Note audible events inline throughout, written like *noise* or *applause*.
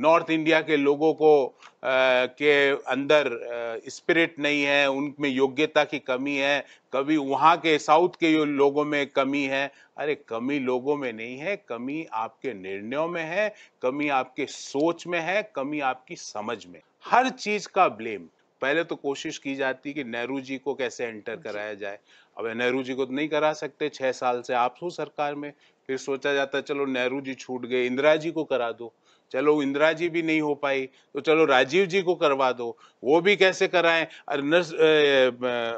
North India के लोगों को आ, के अंदर स्पिरिट नहीं है उनमें योग्यता की कमी है कभी वहाँ के साउथ के लोगों में कमी है अरे कमी लोगों में नहीं है कमी आपके निर्णयों में है कमी आपके सोच में है कमी आपकी समझ में हर चीज़ का ब्लेम पहले तो कोशिश की जाती कि नेहरू जी को कैसे एंटर कराया जाए अब नेहरू जी को तो नहीं करा सकते छह साल से आप हो सरकार में फिर सोचा जाता चलो नेहरू जी छूट गए इंदिरा जी को करा दो चलो इंदिरा जी भी नहीं हो पाई तो चलो राजीव जी को करवा दो वो भी कैसे कराएं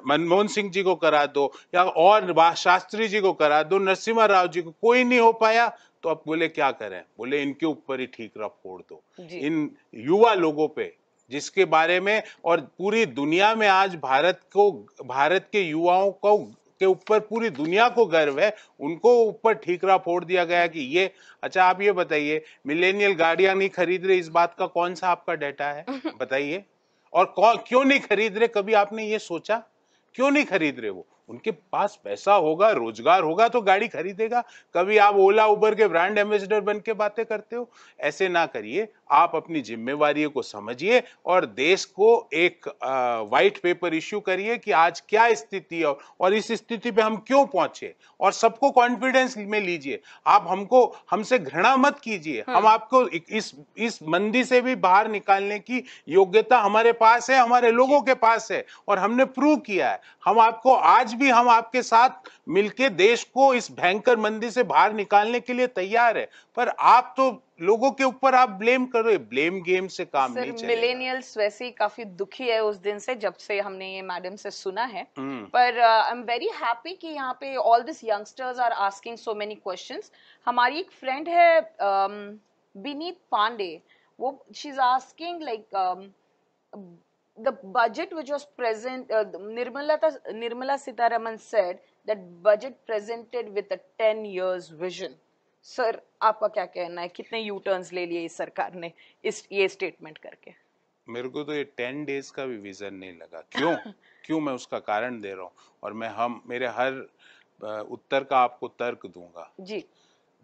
मनमोहन सिंह जी को करा दो या और शास्त्री जी को करा दो नरसिम्हा राव जी को कोई नहीं हो पाया तो अब बोले क्या करें बोले इनके ऊपर ही रहा फोड़ दो इन युवा लोगों पे जिसके बारे में और पूरी दुनिया में आज भारत को भारत के युवाओं को के ऊपर पूरी दुनिया को गर्व है उनको ऊपर ठीकरा फोड़ दिया गया कि ये अच्छा आप ये बताइए मिलेनियल गाड़ियां नहीं खरीद रहे इस बात का कौन सा आपका डाटा है *laughs* बताइए और क्यों नहीं खरीद रहे कभी आपने ये सोचा क्यों नहीं खरीद रहे वो उनके पास पैसा होगा रोजगार होगा तो गाड़ी खरीदेगा कभी आप ओला उबर के ब्रांड एम्बेसडर बन के बातें करते हो ऐसे ना करिए आप अपनी जिम्मेवार को समझिए और देश को एक वाइट पेपर इश्यू करिए कि आज क्या स्थिति है और इस स्थिति पे हम क्यों पहुंचे और सबको कॉन्फिडेंस में लीजिए आप हमको हमसे घृणा मत कीजिए हाँ। हम आपको इस इस मंदी से भी बाहर निकालने की योग्यता हमारे पास है हमारे लोगों के पास है और हमने प्रूव किया है हम आपको आज भी हम आपके साथ मिलके देश को इस भयंकर मंदी से बाहर निकालने के लिए तैयार है पर आप तो लोगों के ऊपर आप ब्लेम कर रहे ब्लेम गेम से काम सर, नहीं चलेगा मिलेनियल्स वैसे ही काफी दुखी है उस दिन से जब से हमने ये मैडम से सुना है हम्म। पर आई एम वेरी हैप्पी कि यहाँ पे all this youngsters are asking so many question हमारी एक फ्रेंड है um, पांडे वो she is asking like the budget which was present, uh, Nirmala, Nirmala Sitaraman said that budget presented with a 10 years vision. Sir आपका क्या कहना है कितने you turns ले लिए इस सरकार ने इस ये स्टेटमेंट करके मेरे को तो ये टेन डेज का भी विजन नहीं लगा क्यों *laughs* क्यों मैं उसका कारण दे रहा हूँ और मैं हम मेरे हर उत्तर का आपको तर्क दूंगा जी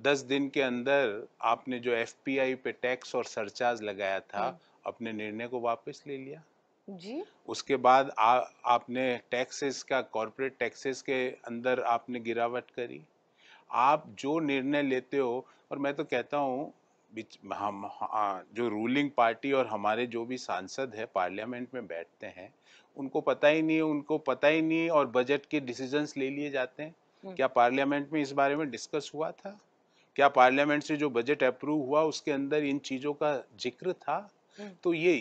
दस दिन के अंदर आपने जो एफ पे टैक्स और सरचार्ज लगाया था हम्म। अपने निर्णय को वापस ले लिया जी उसके बाद आ, आपने टैक्सेस का कॉरपोरेट टैक्सेस के अंदर आपने गिरावट करी आप जो निर्णय लेते हो और मैं तो कहता हूँ हम हाँ, जो रूलिंग पार्टी और हमारे जो भी सांसद है पार्लियामेंट में बैठते हैं उनको पता ही नहीं उनको पता ही नहीं और बजट के डिसीजंस ले लिए जाते हैं हम्म। क्या पार्लियामेंट में इस बारे में डिस्कस हुआ था क्या पार्लियामेंट से जो बजट अप्रूव हुआ उसके अंदर इन चीज़ों का जिक्र था तो ये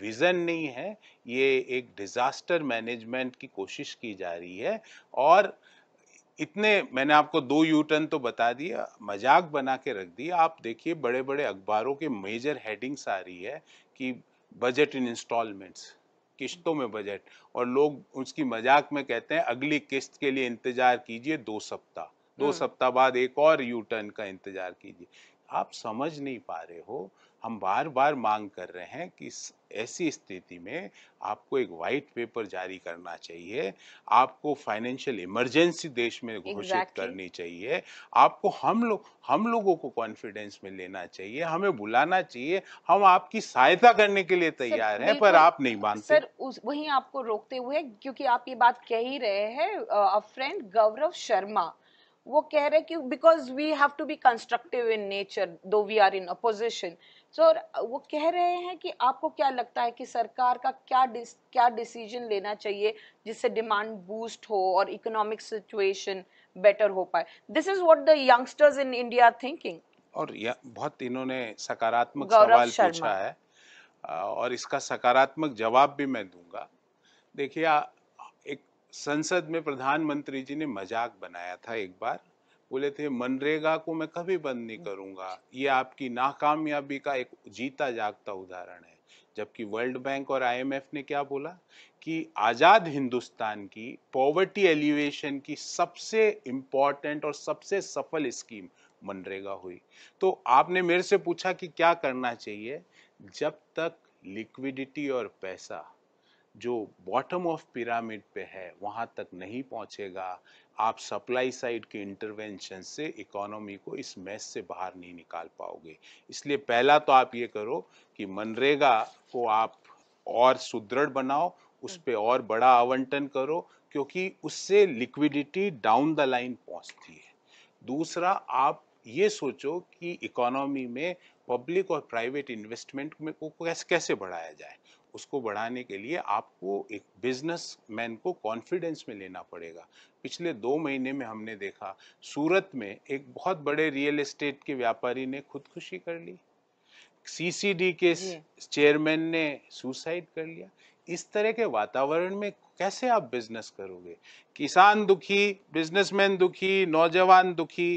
विज़न नहीं है ये एक डिज़ास्टर मैनेजमेंट की कोशिश की जा रही है और इतने मैंने आपको दो यूटर्न तो बता दिया मजाक बना के रख दिया आप देखिए बड़े बड़े अखबारों के मेजर हेडिंग्स आ रही है कि बजट इन इंस्टॉलमेंट्स किश्तों में बजट और लोग उसकी मजाक में कहते हैं अगली किस्त के लिए इंतजार कीजिए दो सप्ताह दो हम्म। सप्ताह बाद एक और यू टर्न का इंतजार कीजिए आप समझ नहीं पा रहे हो हम बार बार मांग कर रहे हैं कि ऐसी स्थिति में आपको एक वाइट पेपर जारी करना चाहिए आपको फाइनेंशियल इमरजेंसी देश में घोषित exactly. करनी चाहिए आपको हम लोग हम लोगों को कॉन्फिडेंस में लेना चाहिए हमें बुलाना चाहिए हम आपकी सहायता करने के लिए तैयार हैं पर आप नहीं मानते सर उस वही आपको रोकते हुए क्योंकि आप ये बात कह ही रहे हैं फ्रेंड गौरव शर्मा वो कह रहे कि because we have to be constructive in nature though we are in opposition so so, वो कह रहे हैं कि आपको क्या लगता है कि सरकार का क्या डिस, क्या डिसीजन लेना चाहिए जिससे डिमांड बूस्ट हो और इकोनॉमिक सिचुएशन बेटर हो पाए this is what the youngsters in India thinking और या, बहुत इन्होंने सकारात्मक सवाल पूछा है और इसका सकारात्मक जवाब भी मैं दूंगा देखिए एक संसद में प्रधानमंत्री जी ने मजाक बनाया था एक बार बोले थे मनरेगा को मैं कभी बंद नहीं करूंगा ये आपकी नाकामयाबी का एक जीता जागता उदाहरण है जबकि वर्ल्ड बैंक और आईएमएफ ने क्या बोला कि आज़ाद हिंदुस्तान की पॉवर्टी एलिवेशन की सबसे इंपॉर्टेंट और सबसे सफल स्कीम मनरेगा हुई तो आपने मेरे से पूछा कि क्या करना चाहिए जब तक लिक्विडिटी और पैसा जो बॉटम ऑफ पिरामिड पे है वहां तक नहीं पहुंचेगा आप सप्लाई साइड के इंटरवेंशन से इकोनॉमी को इस मैस से बाहर नहीं निकाल पाओगे इसलिए पहला तो आप ये करो कि मनरेगा को आप और सुदृढ़ बनाओ उस पर और बड़ा आवंटन करो क्योंकि उससे लिक्विडिटी डाउन द लाइन पहुंचती है दूसरा आप ये सोचो कि इकोनॉमी में पब्लिक और प्राइवेट इन्वेस्टमेंट में को कैसे कैसे बढ़ाया जाए उसको बढ़ाने के लिए आपको एक बिजनेस मैन को कॉन्फिडेंस में लेना पड़ेगा पिछले दो महीने में हमने देखा सूरत में एक बहुत बड़े रियल एस्टेट के व्यापारी ने खुदकुशी कर ली सीसीडी के चेयरमैन ने सुसाइड कर लिया इस तरह के वातावरण में कैसे आप बिजनेस करोगे किसान दुखी बिजनेसमैन दुखी नौजवान दुखी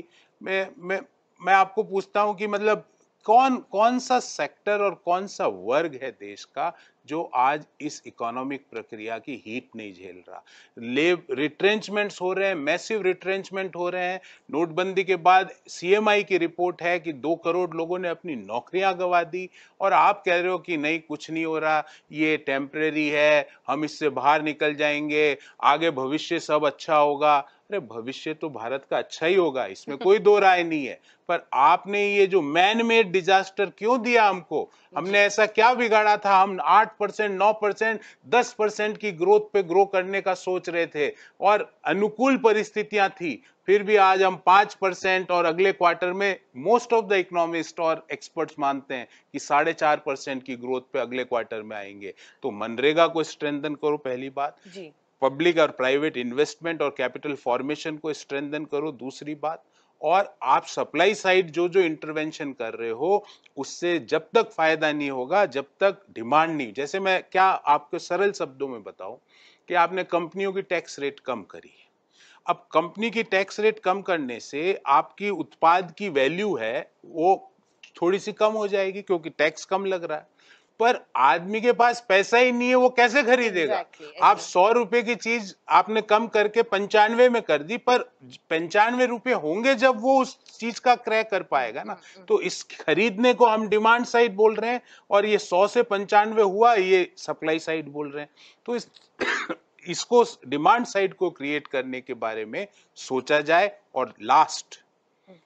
मैं मैं मैं आपको पूछता हूँ कि मतलब कौन कौन सा सेक्टर और कौन सा वर्ग है देश का जो आज इस इकोनॉमिक प्रक्रिया की हीट नहीं झेल रहा लेब रिट्रेंचमेंट्स हो रहे हैं मैसिव रिट्रेंचमेंट हो रहे हैं नोटबंदी के बाद सीएमआई की रिपोर्ट है कि दो करोड़ लोगों ने अपनी नौकरियां गवा दी और आप कह रहे हो कि नहीं कुछ नहीं हो रहा ये टेम्परेरी है हम इससे बाहर निकल जाएंगे आगे भविष्य सब अच्छा होगा अरे भविष्य तो भारत का अच्छा ही होगा इसमें कोई दो राय नहीं है पर आपने ये जो मैन मेड डिजास्टर क्यों दिया हमको हमने ऐसा क्या बिगाड़ा था हम आठ परसेंट नौ परसेंट दस परसेंट की ग्रोथ पे ग्रो करने का सोच रहे थे और अनुकूल परिस्थितियां थी फिर भी आज हम पांच परसेंट और अगले क्वार्टर में मोस्ट ऑफ द इकोनॉमिस्ट और एक्सपर्ट्स मानते हैं कि साढ़े चार परसेंट की ग्रोथ पे अगले क्वार्टर में आएंगे तो मनरेगा को स्ट्रेंथन करो पहली बात जी पब्लिक और प्राइवेट इन्वेस्टमेंट और कैपिटल फॉर्मेशन को स्ट्रेंथन करो दूसरी बात और आप सप्लाई साइड जो जो इंटरवेंशन कर रहे हो उससे जब तक फायदा नहीं होगा जब तक डिमांड नहीं जैसे मैं क्या आपको सरल शब्दों में बताऊं कि आपने कंपनियों की टैक्स रेट कम करी है अब कंपनी की टैक्स रेट कम करने से आपकी उत्पाद की वैल्यू है वो थोड़ी सी कम हो जाएगी क्योंकि टैक्स कम लग रहा है पर आदमी के पास पैसा ही नहीं है वो कैसे खरीदेगा आप सौ रुपए की चीज आपने कम करके पंचानवे में कर दी पर पंचानवे रुपए होंगे जब वो उस चीज का क्रय कर पाएगा ना हम्म, हम्म। तो इस खरीदने को हम डिमांड साइड बोल रहे हैं और ये सौ से पंचानवे हुआ ये सप्लाई साइड बोल रहे हैं तो इस *coughs* इसको डिमांड साइड को क्रिएट करने के बारे में सोचा जाए और लास्ट हम्म।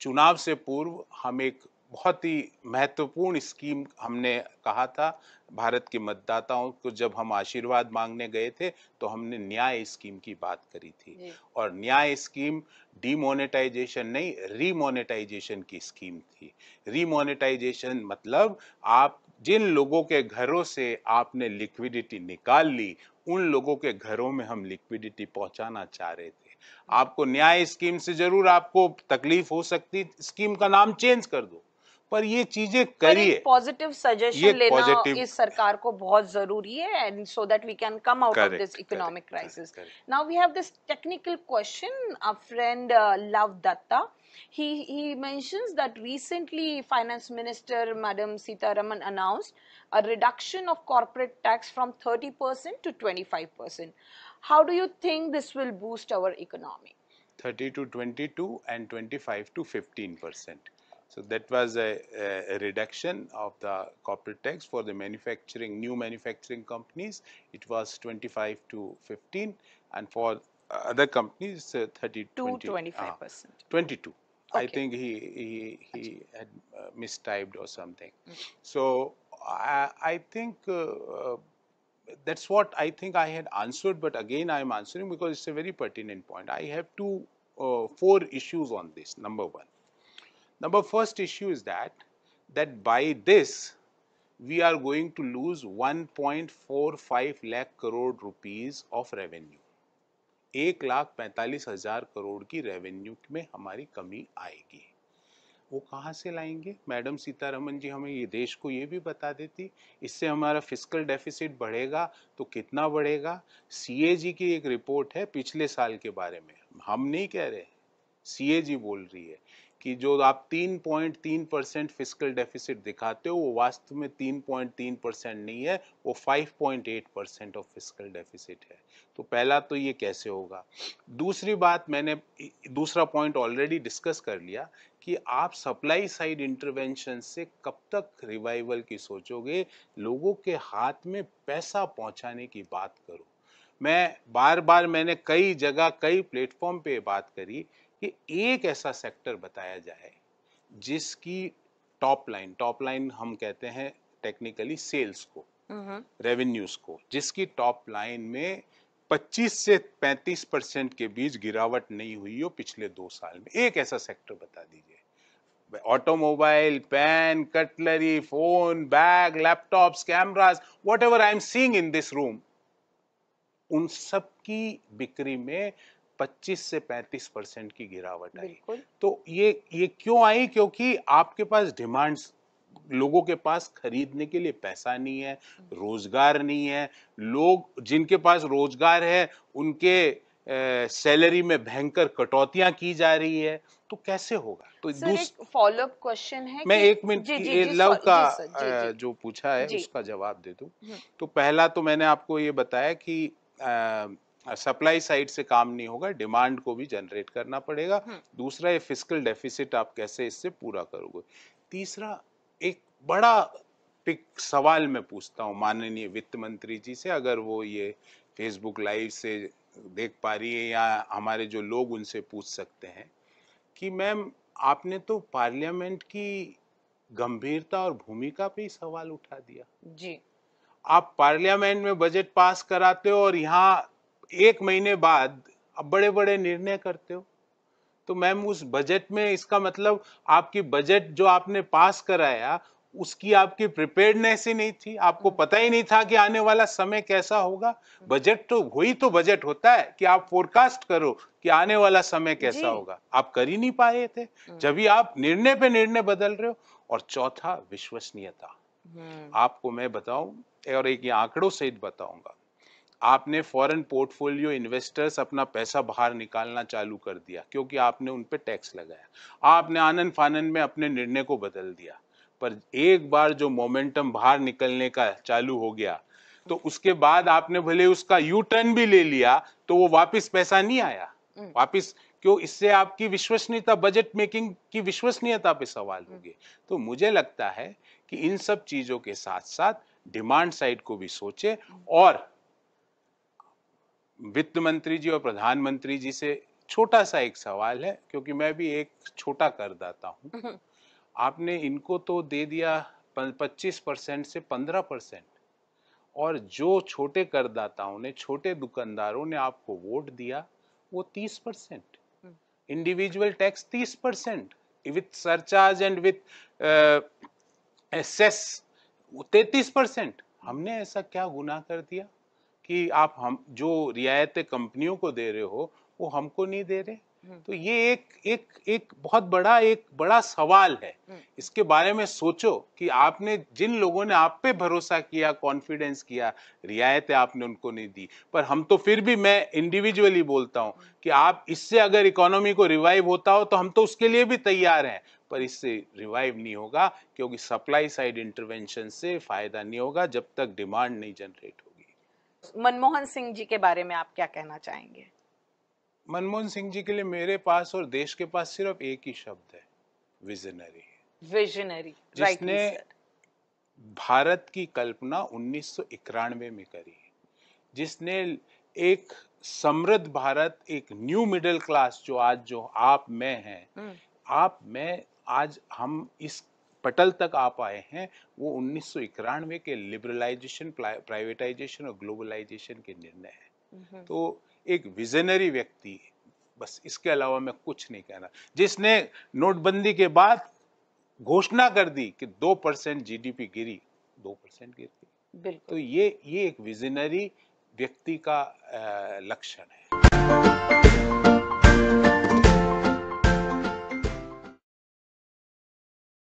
चुनाव से पूर्व हम एक बहुत ही महत्वपूर्ण स्कीम हमने कहा था भारत के मतदाताओं को जब हम आशीर्वाद मांगने गए थे तो हमने न्याय स्कीम की बात करी थी और न्याय स्कीम डीमोनेटाइजेशन नहीं रीमोनेटाइजेशन की स्कीम थी रीमोनेटाइजेशन मतलब आप जिन लोगों के घरों से आपने लिक्विडिटी निकाल ली उन लोगों के घरों में हम लिक्विडिटी पहुंचाना चाह रहे थे आपको न्याय स्कीम से जरूर आपको तकलीफ हो सकती स्कीम का नाम चेंज कर दो पर ये चीजें करिए पॉजिटिव सजेशन लेना positive, इस सरकार को बहुत जरूरी है and so that we can come out of this economic crisis now we have this technical question our friend Lav Datta he he mentions that recently finance minister madam sitaraman announced a reduction of corporate tax from 30% to 25% how do you think this will boost our economy 30 to 22 and 25 to 15 So, that was a, a, a, reduction of the corporate tax for the manufacturing new manufacturing companies it was 25 to 15 and for other companies uh, 30 to 20, 25 ah, percent 22 okay. I think he he, he had uh, mistyped or something. Mm -hmm. So I, I think uh, uh, that's what I think I had answered, but again I am answering because it's a very pertinent point. I have two uh, four issues on this. Number one, Number first issue is that, that by this we are going to lose 1.45 lakh crore rupees of revenue एक लाख पैंतालीस हजार करोड़ की revenue में हमारी कमी आएगी वो कहाँ से लाएंगे मैडम सीतारमन जी हमें ये देश को ये भी बता देती इससे हमारा फिजिकल डेफिसिट बढ़ेगा तो कितना बढ़ेगा सीएजी की एक रिपोर्ट है पिछले साल के बारे में हम नहीं कह रहे सीएजी बोल रही है कि जो आप 3.3 परसेंट फिजिकल डेफिसिट दिखाते हो वो वास्तव में 3.3 परसेंट नहीं है वो 5.8 परसेंट ऑफ फिजिकल डेफिसिट है तो पहला तो ये कैसे होगा दूसरी बात मैंने दूसरा पॉइंट ऑलरेडी डिस्कस कर लिया कि आप सप्लाई साइड इंटरवेंशन से कब तक रिवाइवल की सोचोगे लोगों के हाथ में पैसा पहुंचाने की बात करो मैं बार बार मैंने कई जगह कई प्लेटफॉर्म पे बात करी कि एक ऐसा सेक्टर बताया जाए जिसकी टॉप लाइन टॉप लाइन हम कहते हैं टेक्निकली सेल्स को रेवेन्यूज हम्म हम्म। को जिसकी टॉप लाइन में 25 से 35 परसेंट के बीच गिरावट नहीं हुई हो पिछले दो साल में एक ऐसा सेक्टर बता दीजिए automobile pen cutlery phone bag laptops cameras whatever I am seeing in this room उन सब की बिक्री में 25 से 35 परसेंट की गिरावट आई तो ये ये क्यों आई क्योंकि आपके पास डिमांड्स लोगों के पास खरीदने के लिए पैसा नहीं है रोजगार नहीं है लोग जिनके पास रोजगार है उनके सैलरी में भयंकर कटौतियां की जा रही है तो कैसे होगा तो फॉलोअप क्वेश्चन है मैं एक मिनट लव का जी, जी, जो पूछा है उसका जवाब दे दू हम्म। तो पहला तो मैंने आपको ये बताया कि आ, सप्लाई साइड से काम नहीं होगा डिमांड को भी जनरेट करना पड़ेगा हम्म। दूसरा ये फिजिकल डेफिसिट आप कैसे इससे पूरा करोगे तीसरा एक बड़ा पिक सवाल मैं पूछता हूँ माननीय वित्त मंत्री जी से अगर वो ये फेसबुक लाइव से देख पा रही है या हमारे जो लोग उनसे पूछ सकते हैं कि मैम आपने तो पार्लियामेंट की गंभीरता और भूमिका पे ही सवाल उठा दिया जी आप पार्लियामेंट में बजट पास कराते हो और यहाँ एक महीने बाद अब बड़े बड़े निर्णय करते हो तो मैम उस बजट में इसका मतलब आपकी बजट जो आपने पास कराया उसकी आपकी प्रिपेयरनेस ही नहीं थी आपको पता ही नहीं था कि आने वाला समय कैसा होगा बजट तो वही तो बजट होता है कि आप फोरकास्ट करो कि आने वाला समय कैसा होगा आप कर ही नहीं पाए थे हम्म। जब भी आप निर्णय पे निर्णय बदल रहे हो और चौथा विश्वसनीयता हम्म। आपको मैं बताऊं और एक आंकड़ों सहित बताऊंगा आपने फॉरेन पोर्टफोलियो इन्वेस्टर्स अपना पैसा बाहर निकालना चालू कर दिया क्योंकि आपने उन पर टैक्स लगाया आपने आनंद फानंद में अपने निर्णय को बदल दिया पर एक बार जो मोमेंटम बाहर निकलने का चालू हो गया तो उसके बाद आपने भले उसका यू टर्न भी ले लिया तो वो वापस पैसा नहीं आया हम्म। वापस क्यों इससे आपकी विश्वसनीयता बजट मेकिंग की विश्वसनीयता पे सवाल हम्म। होंगे तो मुझे लगता है कि इन सब चीजों के साथ साथ डिमांड साइड को भी सोचे हम्म। और वित्त मंत्री जी और प्रधानमंत्री जी से छोटा सा एक सवाल है क्योंकि मैं भी एक छोटा करदाता हूँ हम्म। आपने इनको तो दे दिया 25 परसेंट से 15 परसेंट और जो छोटे करदाताओं ने छोटे दुकानदारों ने आपको वोट दिया वो 30 परसेंट हम्म। Individual tax 30 percent with surcharge and with cess तैतीस परसेंट हमने ऐसा क्या गुना कर दिया कि आप हम जो रियायत कंपनियों को दे रहे हो वो हमको नहीं दे रहे हम्म। तो ये एक एक एक बहुत बड़ा एक बड़ा सवाल है हम्म। इसके बारे में सोचो कि आपने जिन लोगों ने आप पे भरोसा किया कॉन्फिडेंस किया रियायतें आपने उनको नहीं दी पर हम तो फिर भी मैं इंडिविजुअली बोलता हूँ हम्म। कि आप इससे अगर इकोनॉमी को रिवाइव होता हो तो हम तो उसके लिए भी तैयार हैं पर इससे रिवाइव नहीं होगा क्योंकि सप्लाई साइड इंटरवेंशन से फायदा नहीं होगा जब तक डिमांड नहीं जनरेट हो मनमोहन सिंह जी के बारे में आप क्या कहना चाहेंगे मनमोहन सिंह जी के लिए मेरे पास और देश के पास सिर्फ एक ही शब्द है विजनरी विजनरी जिसने भारत की कल्पना उन्नीस में करी जिसने एक समृद्ध भारत एक न्यू मिडिल क्लास जो आज जो आप मैं हैं हम्म। आप मैं आज हम इस पटल तक आप आए हैं वो उन्नीस के लिबरलाइजेशन प्राइवेटाइजेशन और ग्लोबलाइजेशन के निर्णय है तो एक विजनरी व्यक्ति बस इसके अलावा मैं कुछ नहीं कहना जिसने नोटबंदी के बाद घोषणा कर दी कि दो परसेंट जीडीपी गिरी दो परसेंट गई तो ये ये एक विजनरी व्यक्ति का लक्षण है